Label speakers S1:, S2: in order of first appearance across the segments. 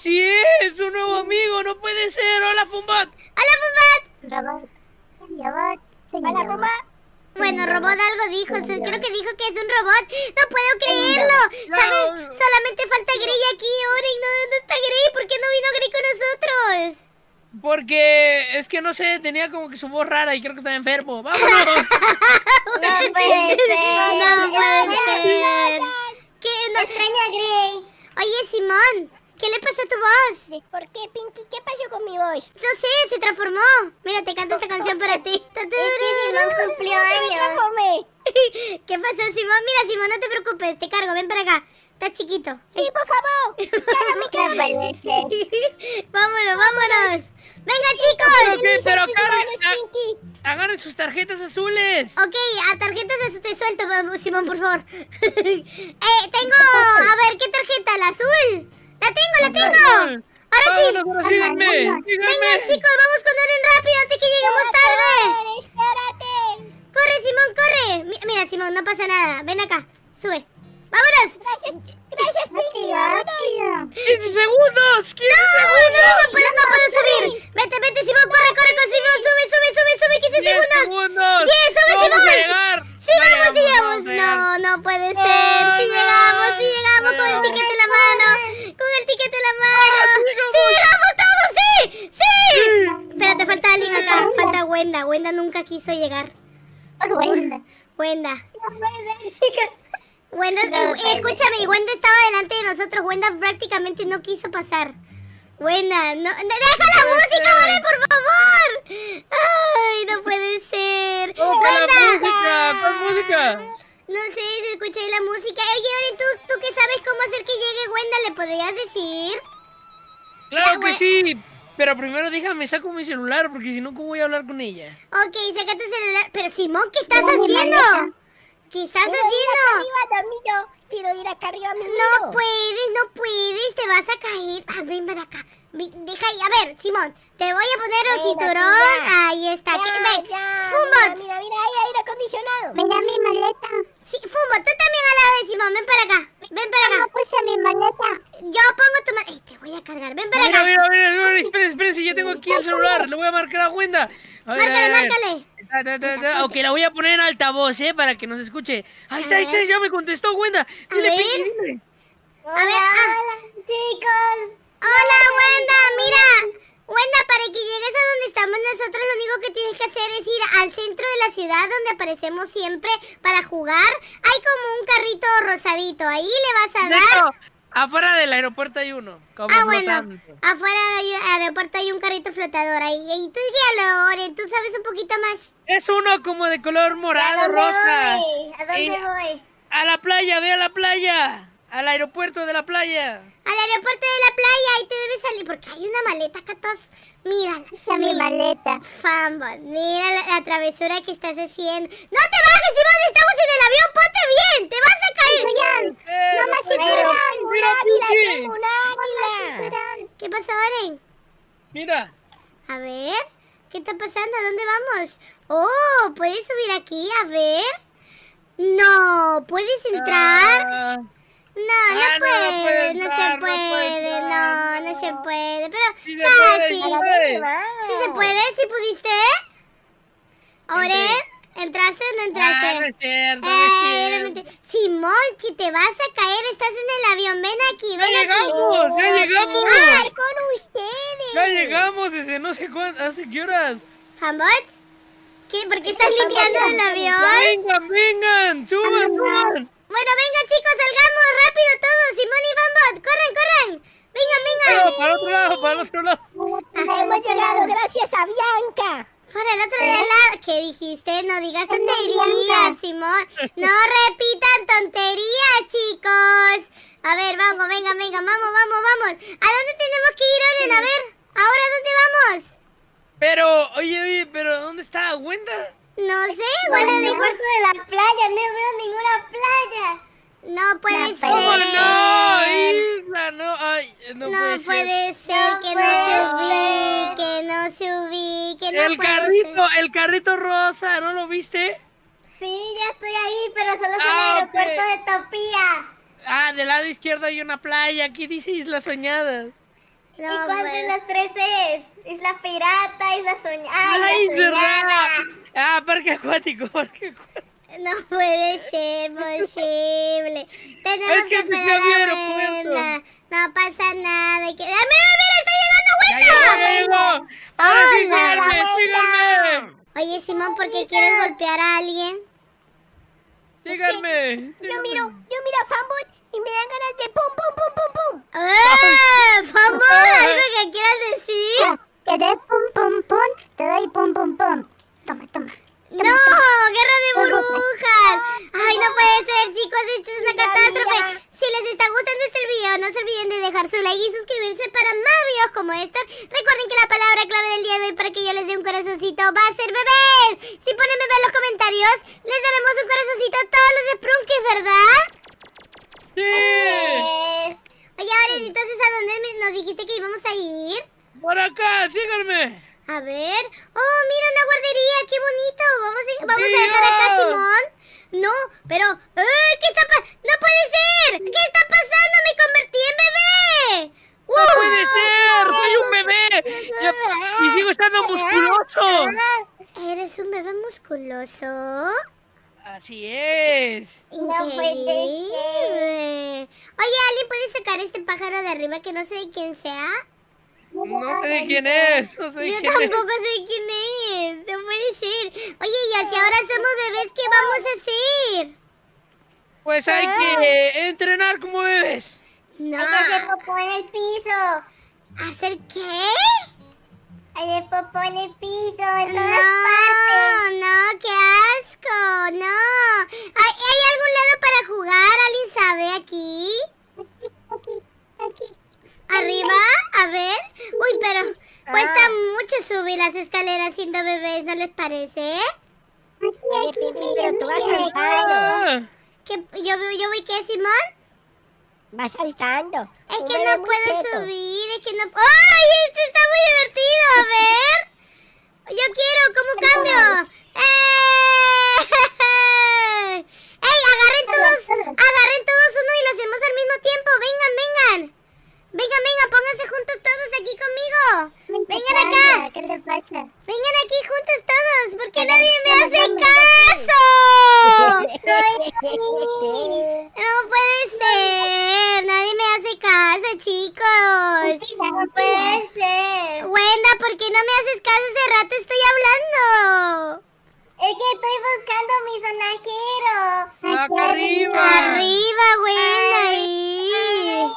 S1: Así es, un nuevo amigo, no puede ser. Hola, Fumbot! Hola, Fumbot! Robot. Hola, Fumbot! Bueno, robot algo dijo, creo que dijo que es un robot. No puedo creerlo. ¿Saben? Solamente falta Grey aquí, Oren. No, está Grey? ¿Por qué no vino Grey con nosotros? Porque es que no sé, tenía como que su voz rara y creo que estaba enfermo. ¡Vámonos! ¿Por qué, Pinky? ¿Qué pasó con mi voz? No sé, se transformó. Mira, te canto esta canción para ti. Simón cumplió años. ¿Qué pasó, Simón? Mira, Simón, no te preocupes. Te cargo, ven para acá. Estás chiquito. Sí, por favor. vámonos, vámonos. Venga, chicos. pero agarren sus tarjetas azules. Ok, a tarjetas azules te suelto, Simón, por favor. tengo, a ver, ¿qué tarjeta? ¿La azul? ¡La tengo, la tengo! Venga, chicos, vamos con Oren rápido antes que lleguemos tarde. Corre, Simón, corre. Mira, Simón, no pasa nada. Ven acá, sube. ¡Vámonos! Gracias, ¡15 segundos! ¡15 no, segundos! No, no, puedo subir. Vete, vete, Simón, corre, corre con Simón. Sube, sube, sube, sube, 15 segundos. llegar. Wenda. Wenda. Eh, escúchame, Wenda estaba delante de nosotros. Wenda prácticamente no quiso pasar. Wenda, no, deja la música, por favor. Ay, no puede ser. No sé, si escuché la música. Oye, Ori, ¿tú, tú que sabes cómo hacer que llegue Wenda, ¿le podrías decir? Claro que sí. Pero primero déjame, saco mi celular, porque si no, ¿cómo voy a hablar con ella? Ok, saca tu celular. Pero Simón, ¿qué estás haciendo? ¿Qué estás haciendo? No puedes, no puedes, te vas a caer. Ah, ven para acá. Deja ahí, a ver, Simón, te voy a poner el cinturón. Ahí está. Ya, ¿Qué? mira, mira, ahí hay aire acondicionado. Mira mi maleta. Sí, fumo. tú también al lado de Simón, ven para acá. Ven para acá. puse mi maleta. Yo pongo tu maleta. te voy a cargar, ven para acá. Mira, mira, mira, espérense, si yo tengo aquí el celular. Le voy a marcar a Wenda.
S2: A ver, márcale,
S1: márcale. ok, la voy a poner en altavoz, eh, para que nos escuche. Ahí está, ahí está, ya me contestó Wenda. Dile, a a ver, ah. hola, chicos. Hola, Wenda, mira. Bueno, para que llegues a donde estamos nosotros, lo único que tienes que hacer es ir al centro de la ciudad donde aparecemos siempre para jugar. Hay como un carrito rosadito, ahí le vas a dar... Afuera del aeropuerto hay uno. Como ah, bueno. Afuera del aeropuerto hay un carrito flotador. Ahí, y tú guíalo, Tú sabes un poquito más. Es uno como de color morado, ¿A rosa. Voy? ¿A dónde voy? A la playa, ve a la playa. Al aeropuerto de la playa. Al aeropuerto de la playa porque hay una maleta acá todos. Mírala. mi maleta. mira la, travesura que estás haciendo. ¡No te bajes, ¡Estamos en el avión! ¡Ponte bien! ¡Te vas a caer! ¡No más ¡Mira, ¿Qué pasó, Oren? Mira. A ver. ¿Qué está pasando? ¿A dónde vamos? Oh, ¿puedes subir aquí? A ver. No, ¿puedes entrar? Ah. Ah, no, no, puede, no, se puede, no, no se puede, pero sí se Puede, se puede, si pudiste. oren entraste o no entraste. Ah, no es cierto, eh, Simón, que te vas a caer, estás en el avión, ven aquí, ven aquí. Llegamos, ya llegamos, ya llegamos. con ustedes. Ya llegamos desde no sé cuántas, hace qué horas. ¿Famot? ¿Qué? ¿Por qué estás limpiando el avión? Vengan, vengan, suban, suban. Bueno, venga chicos, salgamos rápido todos. Simón y Bambot, corren, corren Venga, venga. Para el otro lado, para el otro lado. hemos llegado gracias a Bianca. Para el otro ¿Eh? lado, ¿qué dijiste? No digas tonterías, Simón. No repitan tonterías, chicos. A ver, vamos, venga, venga, vamos, vamos, vamos. ¿A dónde tenemos que ir, Oren? A ver, ¿ahora dónde vamos? Pero, oye, oye, pero ¿dónde está Wenda? No sé, igual bueno, el de la playa, no veo ninguna playa. No puede ser. no, Isla? No, no, no puede, ser. que no, no se ubique, no se ubique, no el carrito, El carrito rosa, ¿no lo viste? Sí, ya estoy ahí, pero solo es el ah, aeropuerto de Topía. Ah, del lado izquierdo hay una playa. Aquí dice Islas Soñadas. ¿Y cuál de las tres es? Es la pirata, es la soñada. Ay, la soñada. Ah, parque acuático, parque acuático. No puede ser posible. Tenemos es que, que la a No pasa nada. Que... ¡Ah, ¡Mira, mira! ¡Está llegando vuelta! ¡Ahora sí, síganme, Oye, Simón, ¿por qué quieres golpear a alguien?
S2: Síganme. Yo miro,
S1: yo miro a Fanbot y me dan ganas de pum, pum, pum, pum, pum. doy para que yo les dé un corazoncito va a ser bebés. Si ponen bebé en los comentarios, les daremos un corazoncito a todos los Sprunkies, ¿verdad? Sí. Oye, ahora entonces, ¿a dónde nos dijiste que íbamos a ir? Por acá, síganme. A ver. Oh, mira, una guardería, qué bonito. Vamos a, vamos a dejar acá Simón. No, pero... ¡Eh! qué está pasando! ¡No puede ser! ¿Qué está pasando? ¡Me convertí en bebé! ¡No puede ser! ¡Y sigo estando musculoso! ¿Eres un bebé musculoso? Así es. No Oye, ¿alguien puede sacar este pájaro de arriba que no sé de quién sea? No sé de quién es, no Yo tampoco sé quién es, no puede ser. Oye, y si ahora somos bebés, ¿qué vamos a hacer? Pues hay ah. que entrenar como bebés. No. Hay el piso. ¿Hacer qué? Hacer popó en el piso, en todas no, No, no, qué asco, no. ¿Hay, algún lado para jugar? ¿Alguien sabe aquí? Aquí, aquí, aquí. ¿Arriba? A ver. Uy, pero cuesta ah. mucho subir las escaleras siendo bebés, ¿no les parece? Aquí, aquí, pero tú vas a ¿Qué, yo, yo voy qué, Simón? Va saltando. Es que no puedo subir, es que no... ¡Ay, este está muy divertido! A ver. Yo quiero, ¿cómo cambio? ¡Eh! chicos. No puede ser. Wenda, ¿por qué no me haces caso? Hace rato estoy hablando. Es que estoy buscando mi sonajero. Ah, acá arriba. Arriba, Wenda. Ahí.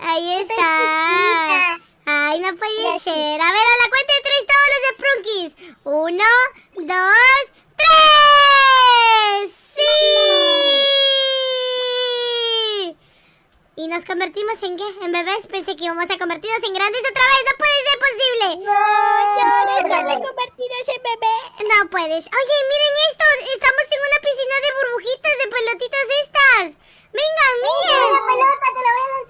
S1: Ahí está. Ay, no puede ser. A ver, a la cuenta de tres todos los de Prunkies. Uno, dos. convertimos en qué? En bebés. Pensé que íbamos a convertirnos en grandes otra vez. ¡No puede ser posible! ¡No! ¡No, no estamos convertidos en bebés! No puedes. Oye, miren esto. Estamos en una piscina de burbujitas, de pelotitas estas. ¡Venga, miren! la pelota! ¡Te la voy a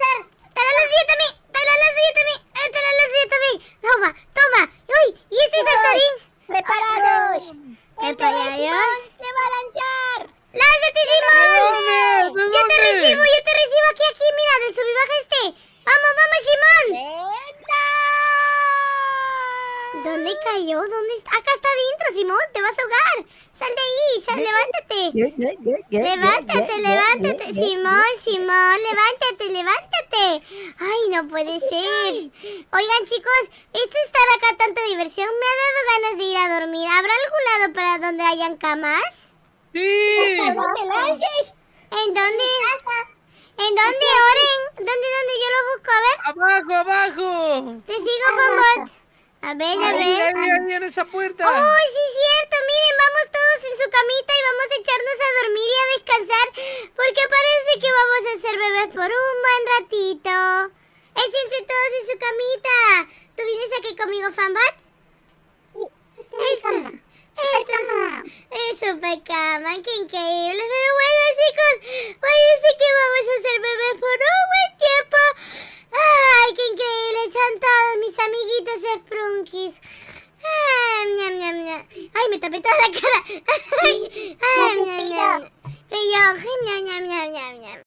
S1: Levántate, levántate, Simón, Simón, levántate, levántate. Ay, no puede ser. Oigan, chicos, esto estar acá tanta diversión me ha dado ganas de ir a dormir. ¿Habrá algún lado para donde hayan camas? Sí. Pues ¿En dónde? ¿En dónde, Oren? ¿Dónde, dónde? Yo lo busco, a ver. Abajo, abajo. Te sigo, mamá. A ver, a ver. Mira, esa puerta. Oh, sí es cierto. Miren, vamos todos en su camita y vamos a echarnos a dormir y a descansar. Porque parece que vamos a ser bebés por un buen ratito. Échense todos en su camita. ¿Tú vienes aquí conmigo, Fanbat? Esta. Eso, eso fue cama, qué increíble. Pero bueno, chicos, parece que vamos a ser bebés por un buen amiguitos Ay, me tapé toda la cara. Ay, ay,